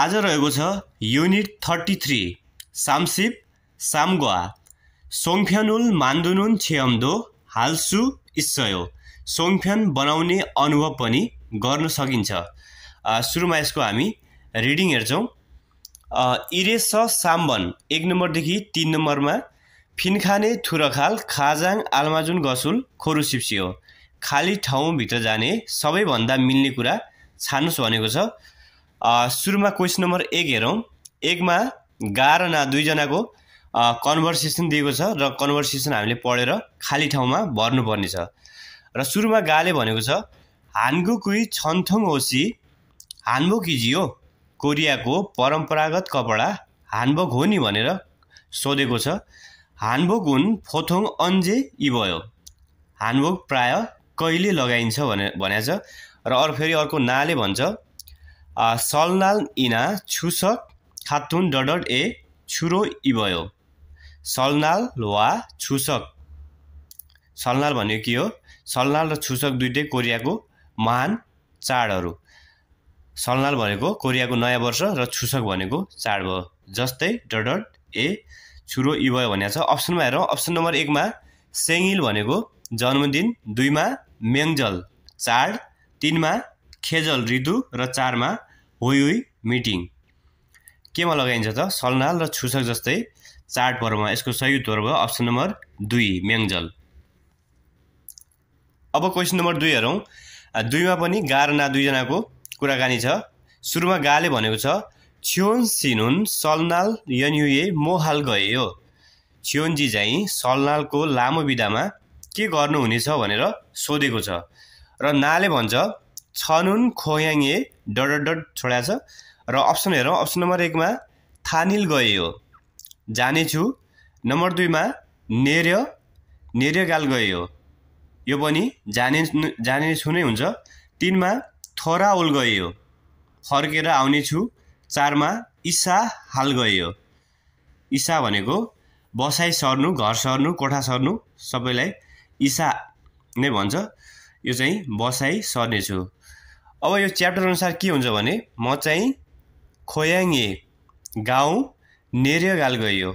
आज रहेको छ युनिट थर्टी थ्री सामसिप सामगुवा सोङफ्यानुल मान्दुनुन छेम्दो हालसु इस्सयो सोङफ्यान बनाउने अनुभव पनि गर्न सकिन्छ सुरुमा यसको हामी रिडिङ हेर्छौँ इरेस साम्बन एक नम्बरदेखि तिन नम्बरमा फिनखाने थुरखाल खाजाङ आल्माजुन गसुल खोरुसिप्सियो खाली ठाउँभित्र जाने सबैभन्दा मिल्ने कुरा छान्नुहोस् भनेको छ सुरुमा क्वेसन नम्बर एक हेरौँ एकमा गा र ना दुईजनाको कन्भर्सेसन दिएको छ र कन्भर्सेसन हामीले पढेर खाली ठाउँमा भर्नुपर्नेछ र सुरुमा गाले भनेको छ हान्गु कुई छन्थोङ होसी हान्बो हो कोरियाको परम्परागत कपडा हान्बोक हो नि भनेर सोधेको छ हान्बोक हुन् फोथोङ अन्जे यी भयो हान्बोक प्राय कहिले लगाइन्छ भने भनेको छ र अरू फेरि अर्को नाले भन्छ सलनाल इना छुसक खातुन डडर ए छुरो इभयो सलनाल वा छुसक सलनाल भन्यो के हो सलनाल र छुसक दुइटै कोरियाको महान चाडहरू सलनाल भनेको कोरियाको नयाँ वर्ष र छुसक भनेको चाड भयो जस्तै डडर ए छुरो इभयो भनेको छ अप्सनमा हेरौँ अप्सन नम्बर एकमा सेङ्गिल भनेको जन्मदिन दुईमा मेङ्जल चाड तिनमा खेजल ऋतु र चारमा हुई मिटिङ केमा लगाइन्छ त सलनाल र छुसक जस्तै चाडपर्वमा यसको सही उत्तर भयो अप्सन नम्बर दुई म्याङ्जल अब क्वेसन नम्बर दुई हेरौँ दुईमा पनि गा र ना दुईजनाको कुराकानी छ सुरुमा गाले भनेको छ छ्योन सिनुन सलनाल यनयुए मोहाल गयो छ्योनजी चाहिँ सलनालको लामो विधामा के गर्नुहुनेछ भनेर सोधेको छ र नाले भन्छ छनुन खोयाङे डट डट छोडा छ र अप्सन हेरौँ अप्सन नम्बर एकमा थानिल गयो जानेछु नम्बर दुईमा नेर्य गाल गयो यो पनि जाने जाने छु नै हुन्छ तिनमा थोरा ओल गयो फर्केर छु चारमा इसा हाल गयो इसा भनेको बसाइ सर्नु घर सर्नु कोठा सर्नु सबैलाई इसा नै भन्छ यो चाहिँ बसाइ सर्नेछु अब यो च्याप्टर अनुसार के हुन्छ भने म चाहिँ खोयाङे गाउँ नेरियगाल गयो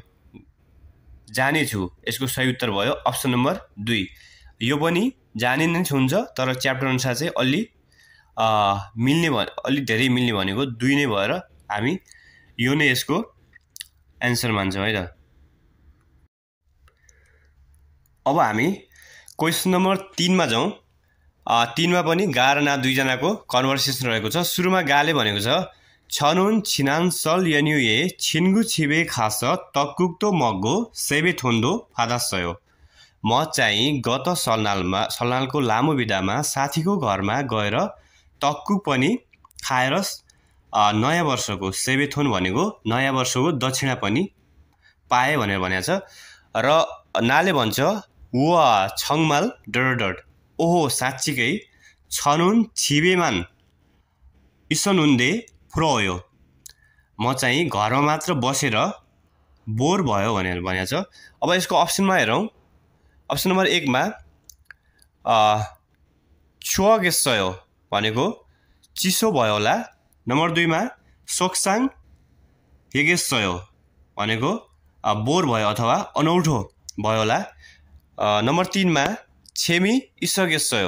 जानेछु यसको सही उत्तर भयो अप्सन नम्बर दुई यो पनि जाने नै हुन्छ तर च्याप्टर अनुसार चाहिँ अलि मिल्ने भ अलि धेरै मिल्ने भनेको दुई नै भएर हामी यो नै यसको एन्सर मान्छौँ है त अब हामी क्वेसन नम्बर तिनमा जाउँ तिनमा पनि र ना दुईजनाको कन्भर्सेसन रहेको छ सुरुमा गाले भनेको छ छनुन छिनान सल यन्युए छिन्गु छिबे खास तक्कुक्तो मगो सेबे थोन्दो सयो म चाहिँ गत सलनालमा सलनालको लामो बिदामा साथीको घरमा गएर तक्कु पनि खाएर नयाँ वर्षको सेबेथोन भनेको नयाँ वर्षको दक्षिणा पनि पाएँ भनेर भनेको छ र नाले भन्छ वा छङमाल डर ओहो साँच्चीकै छनुन 집에만 इसनुन्दे 부러워요 म चाहिँ घरमा मात्र बसेर बोर भयो भनेर भनेको छ अब यसको अप्सनमा हेरौँ अप्सन नम्बर एकमा छुवागेसयो भनेको चिसो भयो होला नम्बर दुईमा सोक्साङ हेगेसयो भनेको बोर भयो अथवा अनौठो भयो होला नम्बर तिनमा छेमी इसगेसयो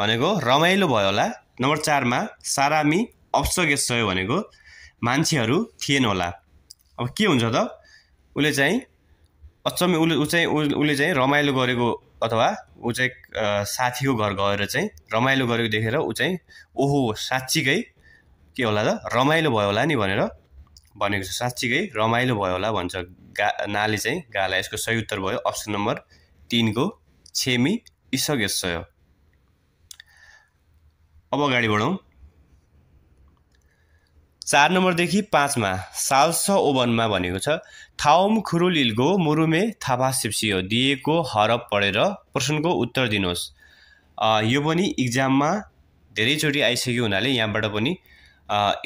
भनेको रमाइलो भयो होला नम्बर चारमा सारामी अप्सगेसयो भनेको मान्छेहरू थिएन होला अब के हुन्छ त उसले चाहिँ अचम्म उसले ऊ चाहिँ उसले चाहिँ रमाइलो गरेको अथवा ऊ चाहिँ साथीको घर गएर चाहिँ रमाइलो गरेको देखेर ऊ चाहिँ ओहो साँच्चीकै के होला त रमाइलो भयो होला नि भनेर भनेको छ साँच्चीकै रमाइलो भयो होला भन्छ गा नाले चाहिँ गाला यसको सही उत्तर भयो अप्सन नम्बर तिनको छेमि 있어겠어요. अब अगाडि बढौँ चार नम्बरदेखि पाँचमा साल्स ओभनमा भनेको छ थाउम खुरुलिलको मुरुमे थापा सिप्सियो दिएको हरप पढेर प्रश्नको उत्तर दिनुहोस् यो पनि इक्जाममा धेरैचोटि आइसक्यो हुनाले यहाँबाट पनि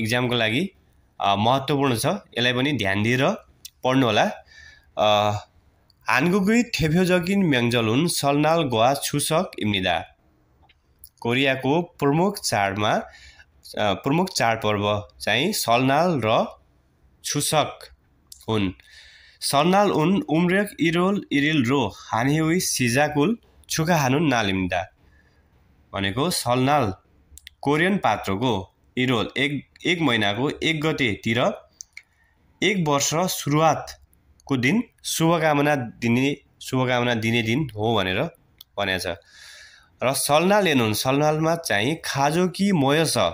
इक्जामको लागि महत्त्वपूर्ण छ यसलाई पनि ध्यान दिएर पढ्नुहोला थेभ्यो जगिन 한국의 सलनाल गोवा छुसक इम्निदा कोरियाको प्रमुख चाडमा प्रमुख चाडपर्व चाहिँ सलनाल र छुसक हुन् सलनाल उन उम्रेक इरोल इरिल रो हानेहुई सिजाकुल छुका हानुन नालिम्दा भनेको सलनाल कोरियन पात्रको इरोल एक एक महिनाको एक गतेतिर एक वर्ष सुरुवात को दिन शुभकामना दिने शुभकामना दिने दिन हो भनेर भनेको छ र सल्ना लिनुहुन्छ सलनालमा चाहिँ खाजो कि छ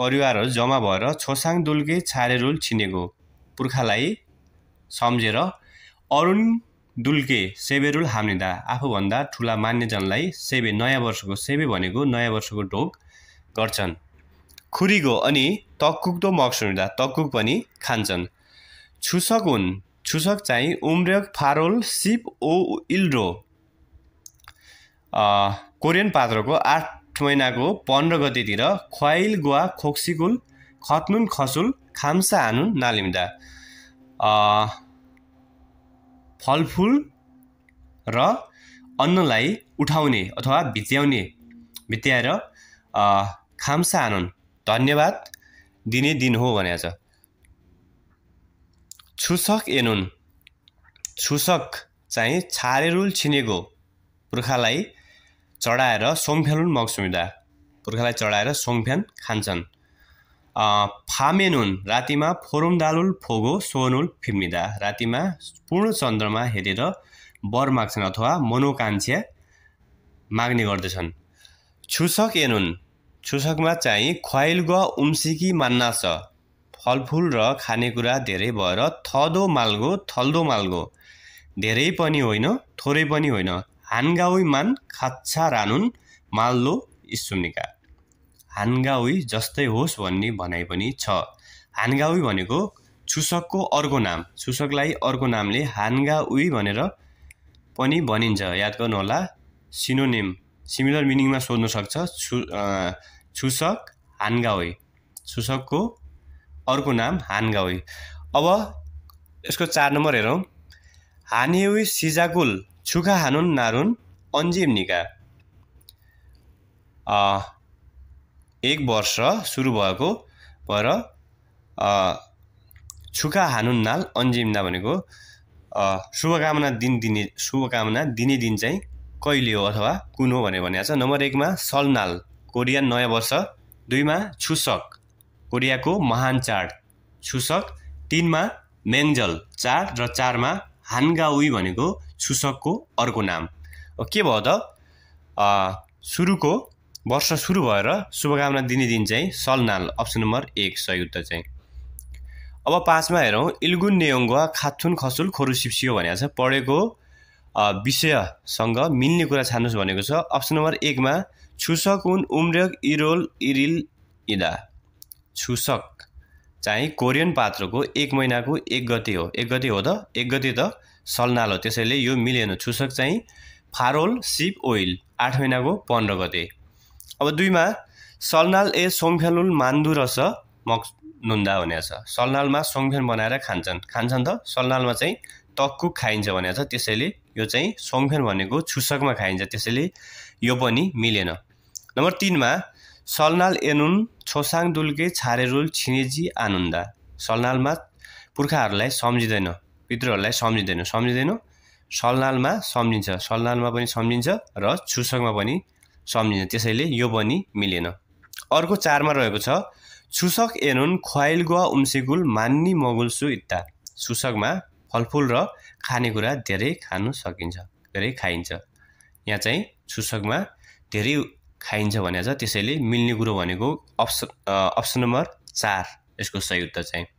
परिवारहरू जम्मा भएर छोसाङ दुल्के छारेरुल छिनेको पुर्खालाई सम्झेर अरुण दुल्के सेबेरुल हाम्नेदा आफूभन्दा ठुला मान्यजनलाई सेबे नयाँ वर्षको सेबे भनेको नयाँ वर्षको ढोक गर्छन् खुरीको अनि तक्कुक त मक्सुदा तक्कुक पनि खान्छन् छुसक हुन् छुसक चाहिँ उम्रेक फारोल सिप ओ इल्ड्रो कोरियन पात्रको आठ महिनाको पन्ध्र गतितिर ख्वाइल गुवा खोक्सिकुल खत्नुन खसुल खाम्सा हानुन नालिम्दा फलफुल र अन्नलाई उठाउने अथवा भित्याउने भित्याएर खाम्सा हानुन धन्यवाद दिने दिन हो भनेको छ छुसक एनुन छुसक चाहिँ छारेरुल छिनेको पुर्खालाई चढाएर सोङफ्यालुन मगसुमिदा पुर्खालाई चढाएर सोङफ्यान खान्छन् फामेनुन रातिमा फोरुम दालुल फोगो सोनुल फिम्मिदा रातिमा पूर्ण चन्द्रमा हेरेर वर माग्छन् अथवा मनोकाङ्क्षा माग्ने गर्दछन् छुसक एनुन छुसकमा चाहिँ ख्वाइल ग उम्सिकी मान्नास फलफुल र खानेकुरा धेरै भएर थदो मालगो थल्दो मालगो धेरै पनि होइन थोरै पनि होइन हान्गाउई मान खाच्छा रानुन माल्लो इसुनिका हान्गाउई जस्तै होस् भन्ने भनाइ पनि छ हान्गाउई भनेको छुसकको अर्को नाम छुसकलाई अर्को नामले हान्गा उही भनेर पनि भनिन्छ याद गर्नुहोला सिनोनेम सिमिलर मिनिङमा सोध्न सक्छ छु छुसक हान्गा छुसकको अर्को नाम हानगावी अब यसको चार नम्बर हेरौँ हानेवी सिजाकुल छुखा हानुन नारुन अन्जिम निका एक वर्ष सुरु भएको भएर छुका हानुन नाल अन्जिम्ना भनेको शुभकामना दिन दिने शुभकामना दिने दिन चाहिँ कहिले हो अथवा कुन हो भनेर भनिएको छ नम्बर एकमा सलनाल कोरियन नयाँ वर्ष दुईमा छुसक कोरियाको महान चाड छुसक तिनमा मेङ्जल चाड र चारमा हान्गाउई भनेको छुसकको अर्को नाम के भयो त सुरुको वर्ष सुरु भएर शुभकामना दिने दिन चाहिँ सलनाल अप्सन नम्बर एक उत्तर चाहिँ अब पाँचमा हेरौँ इल्गुन नेयोङ्गवा खाथुन खसुल खोरु सिप्सियो भनेको छ पढेको विषयसँग मिल्ने कुरा छान्नुहोस् भनेको छ अप्सन नम्बर एकमा छुसक उन उम्रेक इरोल इरिल इदा छुसक चाहिँ कोरियन पात्रको एक महिनाको एक गते हो एक गते हो त एक गते त सल्नाल हो त्यसैले यो मिलेन छुसक चाहिँ फारोल सिप ओइल आठ महिनाको पन्ध्र गते अब दुईमा सलनाल ए सोङफेलुल मान्दु रस मक नुन्दा भनेको छ सलनालमा सोङफेन बनाएर खान्छन् खान्छन् त सलनालमा चाहिँ तक्कु खाइन्छ भनेको छ त्यसैले यो चाहिँ सोङफेन भनेको छुसकमा खाइन्छ त्यसैले यो पनि मिलेन नम्बर तिनमा सलनाल एनुन छोसाङ दुल्के छारेरुल छिनेजी आनन्दा सलनालमा पुर्खाहरूलाई सम्झिँदैन पितृहरूलाई सम्झिँदैन सम्झिँदैन सलनालमा सम्झिन्छ सलनालमा पनि सम्झिन्छ र छुसङमा पनि सम्झिन्छ त्यसैले यो पनि मिलेन अर्को चारमा रहेको छ छुसक एनुन ख्वाइल गुवा उम्सेकुल मान्नी मगुल सु इत्ता छुसकमा फलफुल र खानेकुरा धेरै खानु सकिन्छ धेरै खाइन्छ यहाँ चाहिँ छुसकमा धेरै खाइन्छ भनेको छ त्यसैले मिल्ने कुरो भनेको अप्सन अप्सन नम्बर चार यसको सही उत्तर चाहिँ